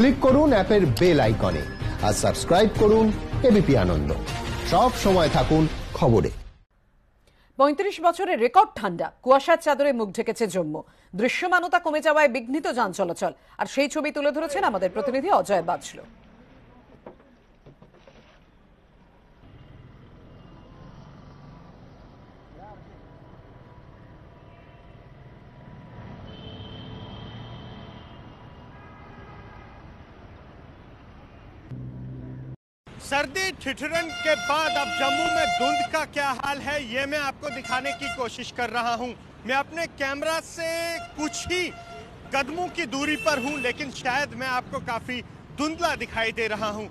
click করুন অ্যাপের bell আইকনে আর সাবস্ক্রাইব করুন এবিপি আনন্দ সব সময় থাকুন খবরে পঁয়ত্রিশ বছরের রেকর্ড ঠান্ডা কুয়াশার চাদরে মুখ ঢেকেছে জম্মু দৃশ্যমানতা কমে যাওয়ায় বিঘ্নিত যান চলাচল আর সেই ছবি তুলে ধরেছেন আমাদের প্রতিনিধি অজয় বাজলো सर्दी ठिठुरन के बाद अब जम्मू में धुंध का क्या हाल है ये मैं आपको दिखाने की कोशिश कर रहा हूँ मैं अपने कैमरा से कुछ ही कदमों की दूरी पर हूँ लेकिन शायद मैं आपको काफ़ी धुंधला दिखाई दे रहा हूँ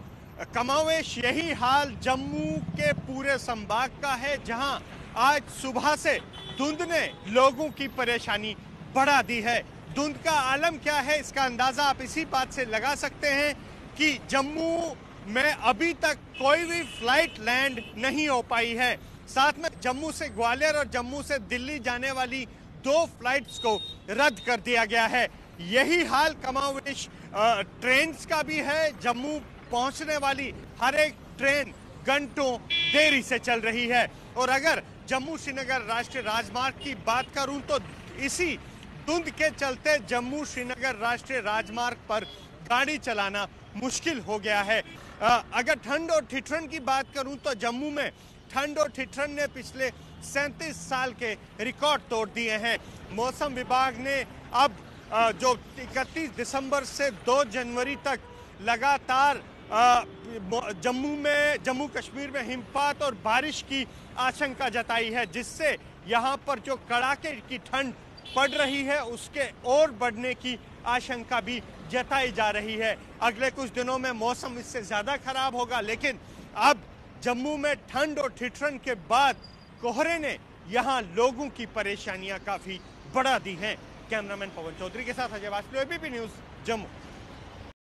कमावेश यही हाल जम्मू के पूरे संभाग का है जहाँ आज सुबह से धुंध ने लोगों की परेशानी बढ़ा दी है धुंध का आलम क्या है इसका अंदाज़ा आप इसी बात से लगा सकते हैं कि जम्मू में अभी तक कोई भी फ्लाइट लैंड नहीं हो पाई है साथ में जम्मू से ग्वालियर और जम्मू से दिल्ली जाने वाली दो फ्लाइट्स को रद्द कर दिया गया है यही हाल कमाविश ट्रेन का भी है जम्मू पहुंचने वाली हर एक ट्रेन घंटों देरी से चल रही है और अगर जम्मू श्रीनगर राष्ट्रीय राजमार्ग की बात करूं तो इसी धुंध के चलते जम्मू श्रीनगर राष्ट्रीय राजमार्ग पर गाड़ी चलाना मुश्किल हो गया है अगर ठंड और ठिठरन की बात करूं तो जम्मू में ठंड और ठिठरन ने पिछले सैंतीस साल के रिकॉर्ड तोड़ दिए हैं मौसम विभाग ने अब जो इकतीस दिसंबर से 2 जनवरी तक लगातार जम्मू में जम्मू कश्मीर में हिमपात और बारिश की आशंका जताई है जिससे यहाँ पर जो कड़ाके की ठंड पड़ रही है उसके और बढ़ने की आशंका भी जताई जा रही है अगले कुछ दिनों में मौसम इससे ज़्यादा खराब होगा लेकिन अब जम्मू में ठंड और ठिठरन के बाद कोहरे ने यहाँ लोगों की परेशानियां काफ़ी बढ़ा दी हैं कैमरामैन पवन चौधरी के साथ अजय वास्तव एबीपी न्यूज़ जम्मू